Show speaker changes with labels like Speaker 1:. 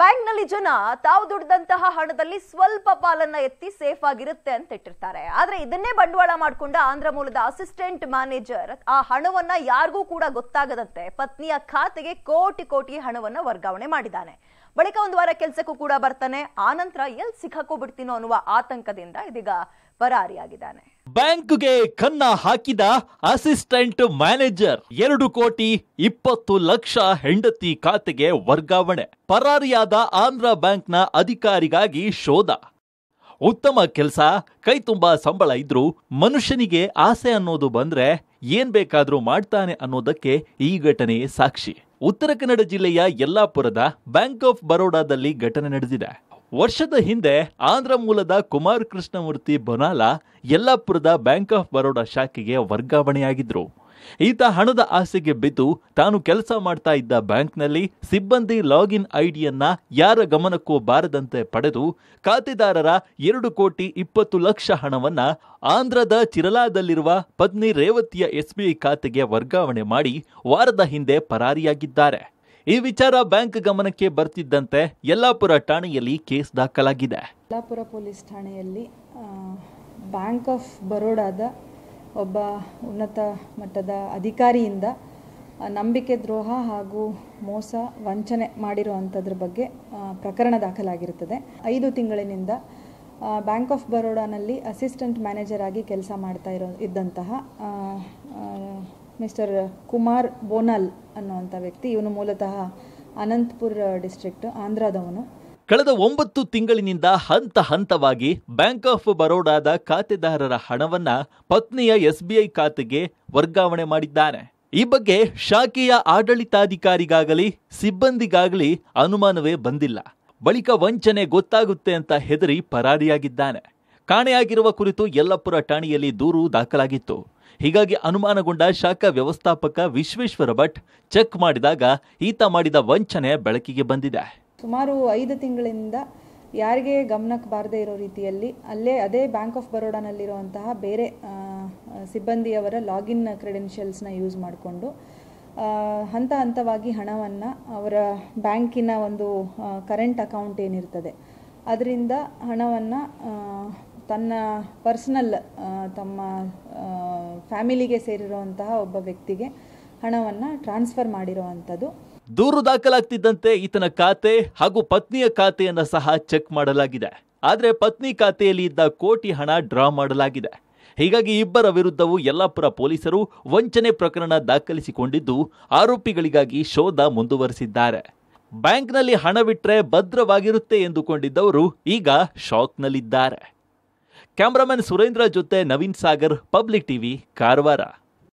Speaker 1: ಬ್ಯಾಂಕ್ನಲ್ಲಿ ಜನ ತಾವು ದುಡ್ದಂತಹ ಹಣದಲ್ಲಿ ಸ್ವಲ್ಪ ಪಾಲನ್ನ ಎತ್ತಿ ಸೇಫ್ ಆಗಿರುತ್ತೆ ಅಂತ ಇಟ್ಟಿರ್ತಾರೆ ಆದ್ರೆ ಇದನ್ನೇ ಬಂಡವಾಳ ಮಾಡಿಕೊಂಡ ಆಂಧ್ರ ಮೂಲದ ಅಸಿಸ್ಟೆಂಟ್ ಮ್ಯಾನೇಜರ್ ಆ ಹಣವನ್ನ ಯಾರಿಗೂ ಕೂಡ ಗೊತ್ತಾಗದಂತೆ ಪತ್ನಿಯ ಖಾತೆಗೆ ಕೋಟಿ ಕೋಟಿ ಹಣವನ್ನ ವರ್ಗಾವಣೆ ಮಾಡಿದ್ದಾನೆ ಬಳಿಕ ಒಂದು ವಾರ ಕೆಲಸಕ್ಕೂ ಕೂಡ ಬರ್ತಾನೆ ಆನಂತರ ಎಲ್ಲಿ ಬಿಡ್ತೀನೋ ಅನ್ನುವ ಆತಂಕದಿಂದ ಇದೀಗ ಪರಾರಿಯಾಗಿದ್ದಾನೆ
Speaker 2: ಬ್ಯಾಂಕ್ಗೆ ಕನ್ನ ಹಾಕಿದ ಅಸಿಸ್ಟೆಂಟ್ ಮ್ಯಾನೇಜರ್ ಎರಡು ಕೋಟಿ ಇಪ್ಪತ್ತು ಲಕ್ಷ ಹೆಂಡತಿ ಖಾತೆಗೆ ವರ್ಗಾವಣೆ ಪರಾರಿಯಾದ ಆಂಧ್ರ ಬ್ಯಾಂಕ್ನ ಅಧಿಕಾರಿಗಾಗಿ ಶೋಧ ಉತ್ತಮ ಕೆಲಸ ಕೈ ಸಂಬಳ ಇದ್ರೂ ಮನುಷ್ಯನಿಗೆ ಆಸೆ ಅನ್ನೋದು ಬಂದ್ರೆ ಏನ್ ಬೇಕಾದ್ರೂ ಮಾಡ್ತಾನೆ ಅನ್ನೋದಕ್ಕೆ ಈ ಘಟನೆ ಸಾಕ್ಷಿ ಉತ್ತರ ಕನ್ನಡ ಜಿಲ್ಲೆಯ ಯಲ್ಲಾಪುರದ ಬ್ಯಾಂಕ್ ಆಫ್ ಬರೋಡಾದಲ್ಲಿ ಘಟನೆ ನಡೆದಿದೆ ವರ್ಷದ ಹಿಂದೆ ಆಂಧ್ರ ಮೂಲದ ಕುಮಾರ್ ಕೃಷ್ಣಮೂರ್ತಿ ಬೊನಾಲ ಯಲ್ಲಾಪುರದ ಬ್ಯಾಂಕ್ ಆಫ್ ಬರೋಡಾ ಶಾಖೆಗೆ ವರ್ಗಾವಣೆಯಾಗಿದ್ದರು ಈತ ಹಣದ ಆಸೆಗೆ ಬಿದ್ದು ತಾನು ಕೆಲಸ ಮಾಡ್ತಾ ಇದ್ದ ಬ್ಯಾಂಕ್ನಲ್ಲಿ ಸಿಬ್ಬಂದಿ ಲಾಗಿನ್ ಐಡಿಯನ್ನ ಯಾರ ಗಮನಕ್ಕೂ ಬಾರದಂತೆ ಪಡೆದು ಖಾತೆದಾರರ ಎರಡು ಕೋಟಿ ಇಪ್ಪತ್ತು ಲಕ್ಷ ಹಣವನ್ನ ಆಂಧ್ರದ ಚಿರಲಾದಲ್ಲಿರುವ ಪತ್ನಿ ರೇವತಿಯ ಎಸ್ಬಿಐ ಖಾತೆಗೆ ವರ್ಗಾವಣೆ ಮಾಡಿ ವಾರದ ಹಿಂದೆ ಪರಾರಿಯಾಗಿದ್ದಾರೆ ಈ ವಿಚಾರ ಬ್ಯಾಂಕ್ ಗಮನಕ್ಕೆ ಬರ್ತಿದ್ದಂತೆ ಯಲ್ಲಾಪುರ ಠಾಣೆಯಲ್ಲಿ ಕೇಸ್ ದಾಖಲಾಗಿದೆ
Speaker 1: ಯಲ್ಲಾಪುರ ಪೊಲೀಸ್ ಠಾಣೆಯಲ್ಲಿ ಬ್ಯಾಂಕ್ ಆಫ್ ಬರೋಡಾದ ಒಬ್ಬ ಉನ್ನತ ಮಟ್ಟದ ಅಧಿಕಾರಿಯಿಂದ ನಂಬಿಕೆ ದ್ರೋಹ ಹಾಗೂ ಮೋಸ ವಂಚನೆ ಮಾಡಿರುವಂಥದ್ರ ಬಗ್ಗೆ ಪ್ರಕರಣ ದಾಖಲಾಗಿರುತ್ತದೆ ಐದು ತಿಂಗಳಿನಿಂದ ಬ್ಯಾಂಕ್ ಆಫ್ ಬರೋಡಾನಲ್ಲಿ ಅಸಿಸ್ಟೆಂಟ್ ಮ್ಯಾನೇಜರ್ ಆಗಿ ಕೆಲಸ ಮಾಡ್ತಾ ಇರೋ ಇದ್ದಂತಹ ಮಿಸ್ಟರ್ ಕುಮಾರ್ ಬೋನಲ್ ಅನ್ನುವಂಥ ವ್ಯಕ್ತಿ ಇವನು ಮೂಲತಃ ಅನಂತಪುರ ಡಿಸ್ಟ್ರಿಕ್ಟ್ ಆಂಧ್ರದವನು
Speaker 2: ಕಳೆದ ಒಂಬತ್ತು ತಿಂಗಳಿನಿಂದ ಹಂತ ಹಂತವಾಗಿ ಬ್ಯಾಂಕ್ ಆಫ್ ಬರೋಡಾದ ಖಾತೆದಾರರ ಹಣವನ್ನ ಪತ್ನಿಯ ಎಸ್ಬಿಐ ಖಾತೆಗೆ ವರ್ಗಾವಣೆ ಮಾಡಿದ್ದಾನೆ ಈ ಬಗ್ಗೆ ಶಾಖೆಯ ಆಡಳಿತಾಧಿಕಾರಿಗಾಗಲಿ ಸಿಬ್ಬಂದಿಗಾಗಲಿ ಅನುಮಾನವೇ ಬಂದಿಲ್ಲ ಬಳಿಕ ವಂಚನೆ ಗೊತ್ತಾಗುತ್ತೆ ಅಂತ ಹೆದರಿ ಪರಾರಿಯಾಗಿದ್ದಾನೆ ಕಾಣೆಯಾಗಿರುವ ಕುರಿತು ಯಲ್ಲಪ್ಪುರ ಠಾಣೆಯಲ್ಲಿ ದೂರು ದಾಖಲಾಗಿತ್ತು ಹೀಗಾಗಿ ಅನುಮಾನಗೊಂಡ ಶಾಖಾ ವ್ಯವಸ್ಥಾಪಕ ವಿಶ್ವೇಶ್ವರ ಭಟ್ ಚೆಕ್ ಮಾಡಿದಾಗ ಈತ ಮಾಡಿದ ವಂಚನೆ ಬೆಳಕಿಗೆ ಬಂದಿದೆ
Speaker 1: ಸುಮಾರು ಐದು ತಿಂಗಳಿಂದ ಯಾರಿಗೆ ಗಮನಕ್ಕೆ ಬಾರದೇ ಇರೋ ರೀತಿಯಲ್ಲಿ ಅಲ್ಲೇ ಅದೇ ಬ್ಯಾಂಕ್ ಆಫ್ ಬರೋಡಾನಲ್ಲಿರುವಂತಹ ಬೇರೆ ಸಿಬ್ಬಂದಿಯವರ ಲಾಗಿನ್ ಕ್ರೆಡೆನ್ಷಿಯಲ್ಸ್ನ ಯೂಸ್ ಮಾಡಿಕೊಂಡು ಹಂತ ಹಂತವಾಗಿ ಹಣವನ್ನು ಅವರ ಬ್ಯಾಂಕಿನ ಒಂದು ಕರೆಂಟ್ ಅಕೌಂಟ್ ಏನಿರ್ತದೆ ಅದರಿಂದ ಹಣವನ್ನು ತನ್ನ ಪರ್ಸನಲ್ ತಮ್ಮ ಫ್ಯಾಮಿಲಿಗೆ ಸೇರಿರುವಂತಹ ಒಬ್ಬ ವ್ಯಕ್ತಿಗೆ ಹಣವನ್ನು ಟ್ರಾನ್ಸ್ಫರ್ ಮಾಡಿರುವಂಥದ್ದು
Speaker 2: ದೂರು ದಾಖಲಾಗ್ತಿದ್ದಂತೆ ಈತನ ಖಾತೆ ಹಾಗೂ ಪತ್ನಿಯ ಖಾತೆಯನ್ನು ಸಹ ಚೆಕ್ ಮಾಡಲಾಗಿದೆ ಆದರೆ ಪತ್ನಿ ಖಾತೆಯಲ್ಲಿ ಇದ್ದ ಕೋಟಿ ಹಣ ಡ್ರಾ ಮಾಡಲಾಗಿದೆ ಹೀಗಾಗಿ ಇಬ್ಬರ ವಿರುದ್ಧವೂ ಯಲ್ಲಾಪುರ ಪೊಲೀಸರು ವಂಚನೆ ಪ್ರಕರಣ ದಾಖಲಿಸಿಕೊಂಡಿದ್ದು ಆರೋಪಿಗಳಿಗಾಗಿ ಶೋಧ ಮುಂದುವರೆಸಿದ್ದಾರೆ ಬ್ಯಾಂಕ್ನಲ್ಲಿ ಹಣವಿಟ್ರೆ ಭದ್ರವಾಗಿರುತ್ತೆ ಎಂದುಕೊಂಡಿದ್ದವರು ಈಗ ಶಾಕ್ನಲ್ಲಿದ್ದಾರೆ ಕ್ಯಾಮರಾಮನ್ ಸುರೇಂದ್ರ ಜೊತೆ ನವೀನ್ ಸಾಗರ್ ಪಬ್ಲಿಕ್ ಟಿವಿ ಕಾರವಾರ